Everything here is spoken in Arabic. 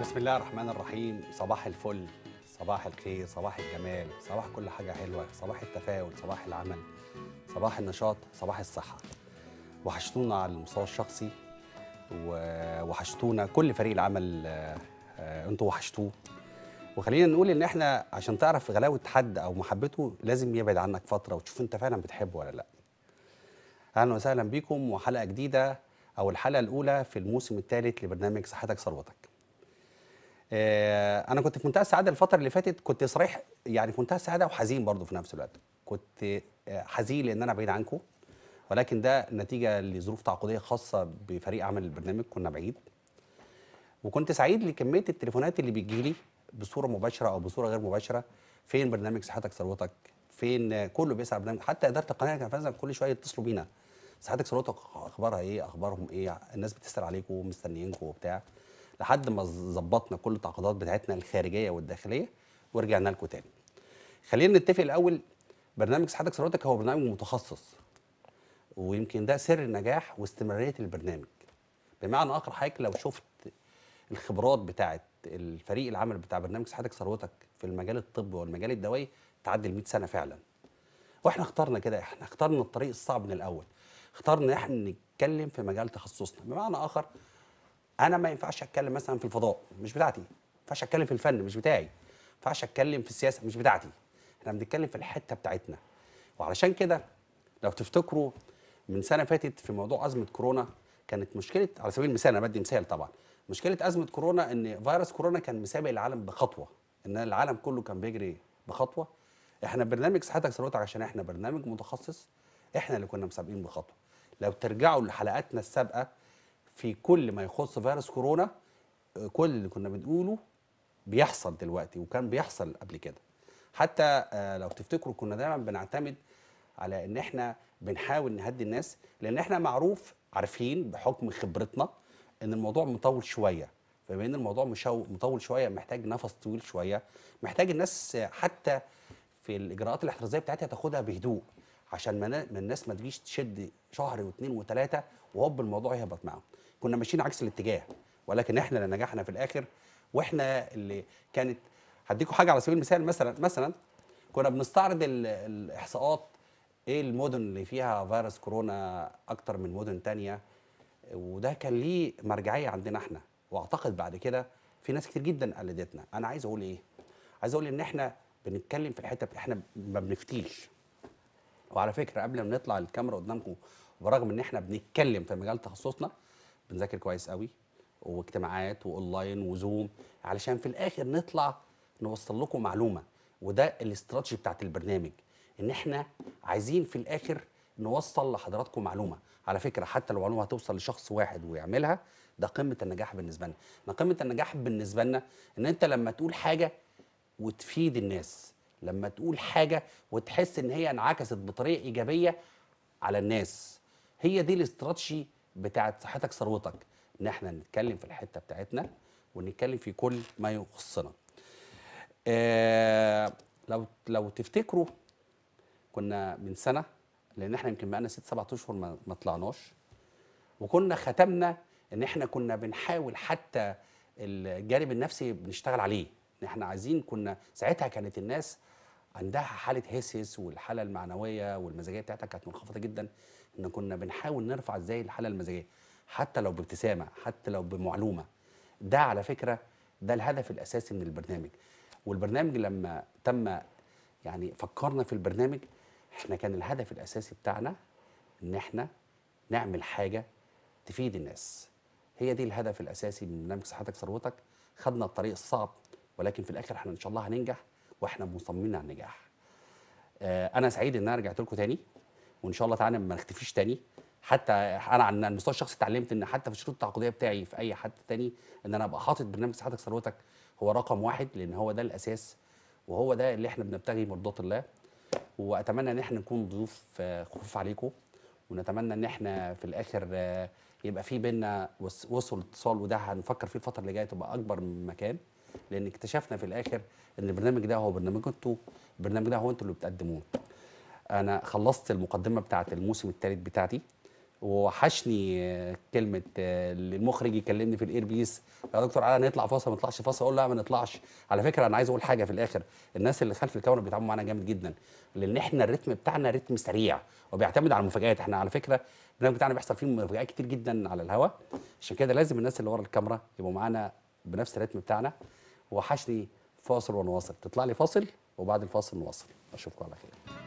بسم الله الرحمن الرحيم صباح الفل صباح الخير صباح الجمال صباح كل حاجة حلوة صباح التفاؤل صباح العمل صباح النشاط صباح الصحة وحشتونا على المستوى الشخصي وحشتونا كل فريق العمل آه، انتوا وحشتوه وخلينا نقول ان احنا عشان تعرف غلاوه حد او محبته لازم يبعد عنك فتره وتشوف انت فعلا بتحبه ولا لا اهلا وسهلا بكم وحلقه جديده او الحلقه الاولى في الموسم الثالث لبرنامج صحتك ثروتك آه، انا كنت في منتهى السعاده الفتره اللي فاتت كنت صريح يعني في منتهى السعاده وحزين برضه في نفس الوقت كنت آه، حزين لان انا بعيد عنكم ولكن ده نتيجه لظروف تعاقديه خاصه بفريق عمل البرنامج كنا بعيد وكنت سعيد لكميه التليفونات اللي بتجي لي بصوره مباشره او بصوره غير مباشره فين برنامج صحتك ثروتك فين كله بيسال برنامج حتى اداره القناه كان فعلا كل شويه يتصلوا بينا صحتك ثروتك اخبارها ايه اخبارهم ايه الناس بتسال عليكم ومستنيينكم وبتاع لحد ما ظبطنا كل التعاقدات بتاعتنا الخارجيه والداخليه ورجعنا لكم تاني. خلينا نتفق الاول برنامج سعادتك ثروتك هو برنامج متخصص ويمكن ده سر النجاح واستمراريه البرنامج. بمعنى اخر حضرتك لو شفت الخبرات بتاعه الفريق العمل بتاع برنامج سعادتك ثروتك في المجال الطبي والمجال الدوائي تعدي ال 100 سنه فعلا. واحنا اخترنا كده احنا اخترنا الطريق الصعب من الاول. اخترنا احنا نتكلم في مجال تخصصنا بمعنى اخر انا ما ينفعش اتكلم مثلا في الفضاء مش بتاعتي ما ينفعش اتكلم في الفن مش بتاعي ما ينفعش اتكلم في السياسه مش بتاعتي احنا بنتكلم في الحته بتاعتنا وعلشان كده لو تفتكروا من سنه فاتت في موضوع ازمه كورونا كانت مشكله على سبيل المثال انا بدي مثال طبعا مشكله ازمه كورونا ان فيروس كورونا كان مسابق العالم بخطوه ان العالم كله كان بيجري بخطوه احنا برنامج صحتك ثروتك عشان احنا برنامج متخصص احنا اللي كنا مسابقين بخطوه لو ترجعوا لحلقاتنا السابقه في كل ما يخص فيروس كورونا آه، كل اللي كنا بنقوله بيحصل دلوقتي وكان بيحصل قبل كده حتى آه، لو تفتكروا كنا دايما بنعتمد على ان احنا بنحاول نهدي الناس لان احنا معروف عارفين بحكم خبرتنا ان الموضوع مطول شويه فبما ان الموضوع مطول شويه محتاج نفس طويل شويه محتاج الناس حتى في الاجراءات الاحترازيه بتاعتها تاخدها بهدوء عشان ما الناس ما تجيش تشد شهر واثنين وثلاثه وهوب الموضوع يهبط معاهم كنا ماشيين عكس الاتجاه ولكن احنا اللي نجحنا في الاخر واحنا اللي كانت هديكم حاجه على سبيل المثال مثلا مثلا كنا بنستعرض الاحصاءات ايه المدن اللي فيها فيروس كورونا اكتر من مدن تانية وده كان ليه مرجعيه عندنا احنا واعتقد بعد كده في ناس كتير جدا قلدتنا انا عايز اقول ايه عايز اقول ان احنا بنتكلم في الحته احنا ما بنفتيش وعلى فكره قبل ما نطلع الكاميرا قدامكم برغم ان احنا بنتكلم في مجال تخصصنا بنذاكر كويس قوي واجتماعات واونلاين وزوم علشان في الاخر نطلع نوصل لكم معلومه وده الاستراتيجي بتاعت البرنامج ان احنا عايزين في الاخر نوصل لحضراتكم معلومه على فكره حتى لو معلومه هتوصل لشخص واحد ويعملها ده قمه النجاح بالنسبه لنا ما قمه النجاح بالنسبه لنا ان انت لما تقول حاجه وتفيد الناس لما تقول حاجه وتحس ان هي انعكست بطريقه ايجابيه على الناس هي دي الاستراتيجي بتاعت صحتك ثروتك ان احنا نتكلم في الحته بتاعتنا ونتكلم في كل ما يخصنا آه لو لو تفتكروا كنا من سنه لان احنا يمكن بقالنا ست سبعة اشهر ما, ما طلعناش وكنا ختمنا ان احنا كنا بنحاول حتى الجانب النفسي بنشتغل عليه احنا عايزين كنا ساعتها كانت الناس عندها حاله هسس والحاله المعنويه والمزاجيه بتاعتها كانت منخفضه جدا ان كنا بنحاول نرفع ازاي الحاله المزاجيه حتى لو بابتسامه حتى لو بمعلومه ده على فكره ده الهدف الاساسي من البرنامج والبرنامج لما تم يعني فكرنا في البرنامج احنا كان الهدف الاساسي بتاعنا ان احنا نعمل حاجه تفيد الناس هي دي الهدف الاساسي من برنامج صحتك ثروتك خدنا الطريق الصعب ولكن في الاخر احنا ان شاء الله هننجح واحنا مصممين على النجاح آه، انا سعيد ان انا رجعت لكم تاني وان شاء الله تعالى ما نختفيش تاني حتى انا على المستوى الشخصي اتعلمت ان حتى في الشروط التعاقديه بتاعي في اي حد تاني ان انا ابقى حاطط برنامج صحتك ثروتك هو رقم واحد لان هو ده الاساس وهو ده اللي احنا بنبتغي مرضات الله واتمنى ان احنا نكون ضيوف آه، خفوف عليكم ونتمنى ان احنا في الاخر آه، يبقى في بينا وصل اتصال وده هنفكر فيه الفتره اللي جايه تبقى اكبر من مكان لان اكتشفنا في الاخر ان البرنامج ده هو برنامجكم انتوا البرنامج ده هو انتوا اللي بتقدموه انا خلصت المقدمه بتاعه الموسم الثالث بتاعتي ووحشني آه، كلمه آه، المخرج يكلمني في الاير بيس يا دكتور علي آه، نطلع فاصل ما نطلعش فاصل اقول لا ما نطلعش على فكره انا عايز اقول حاجه في الاخر الناس اللي خلف الكاميرا بيتعاملوا معانا جامد جدا لان احنا الريتم بتاعنا رتم سريع وبيعتمد على المفاجات احنا على فكره البرنامج بتاعنا بيحصل فيه مفاجات كتير جدا على الهوا عشان كده لازم الناس اللي ورا الكاميرا يبقوا معانا بنفس الريتم بتاعنا وحشني فاصل ونواصل تطلع لي فاصل وبعد الفاصل نواصل اشوفكم على خير